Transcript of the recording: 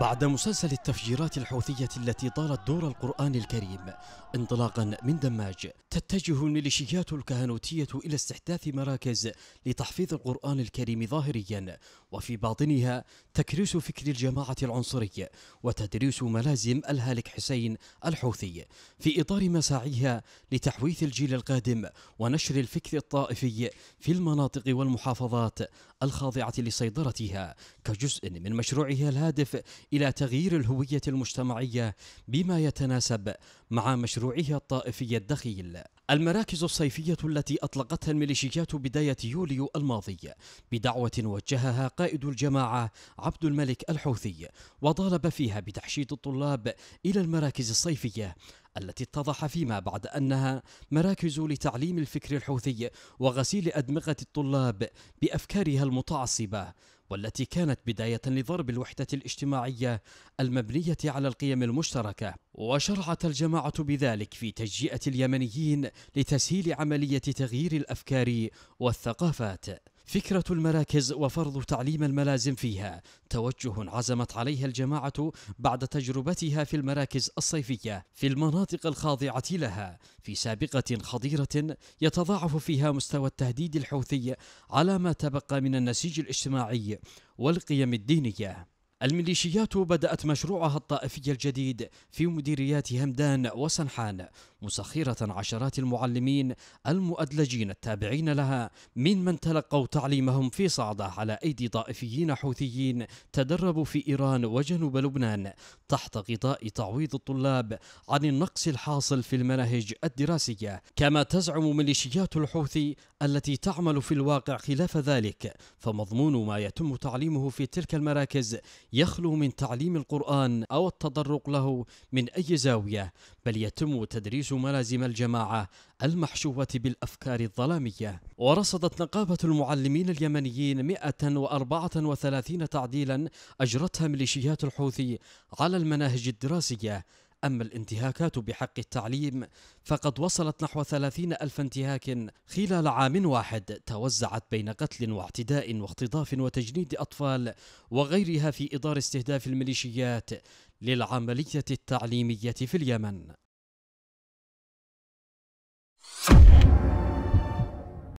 بعد مسلسل التفجيرات الحوثية التي طالت دور القرآن الكريم انطلاقا من دماج تتجه الميليشيات الكهنوتية إلى استحداث مراكز لتحفيظ القرآن الكريم ظاهريا وفي باطنها تكريس فكر الجماعة العنصرية وتدريس ملازم الهالك حسين الحوثي في إطار مساعيها لتحويث الجيل القادم ونشر الفكر الطائفي في المناطق والمحافظات الخاضعة لسيطرتها كجزء من مشروعها الهادف إلى تغيير الهوية المجتمعية بما يتناسب مع مشروعها الطائفي الدخيل المراكز الصيفية التي أطلقتها الميليشيات بداية يوليو الماضي بدعوة وجهها قائد الجماعة عبد الملك الحوثي وطالب فيها بتحشيد الطلاب إلى المراكز الصيفية التي اتضح فيما بعد أنها مراكز لتعليم الفكر الحوثي وغسيل أدمغة الطلاب بأفكارها المتعصبة والتي كانت بداية لضرب الوحدة الاجتماعية المبنية على القيم المشتركة وشرعت الجماعة بذلك في تجيئه اليمنيين لتسهيل عملية تغيير الأفكار والثقافات فكرة المراكز وفرض تعليم الملازم فيها توجه عزمت عليها الجماعة بعد تجربتها في المراكز الصيفية في المناطق الخاضعة لها في سابقة خضيرة يتضاعف فيها مستوى التهديد الحوثي على ما تبقى من النسيج الاجتماعي والقيم الدينية الميليشيات بدأت مشروعها الطائفي الجديد في مديريات همدان وسنحان مسخرة عشرات المعلمين المؤدلجين التابعين لها من من تلقوا تعليمهم في صعدة على أيدي طائفيين حوثيين تدربوا في إيران وجنوب لبنان تحت غطاء تعويض الطلاب عن النقص الحاصل في المناهج الدراسية كما تزعم ميليشيات الحوثي التي تعمل في الواقع خلاف ذلك فمضمون ما يتم تعليمه في تلك المراكز يخلو من تعليم القرآن أو التطرق له من أي زاوية بل يتم تدريس ملازم الجماعة المحشوة بالأفكار الظلامية ورصدت نقابة المعلمين اليمنيين 134 تعديلا أجرتها ميليشيات الحوثي على المناهج الدراسية أما الانتهاكات بحق التعليم فقد وصلت نحو 30 ألف انتهاك خلال عام واحد توزعت بين قتل واعتداء واختطاف وتجنيد أطفال وغيرها في إطار استهداف الميليشيات للعملية التعليمية في اليمن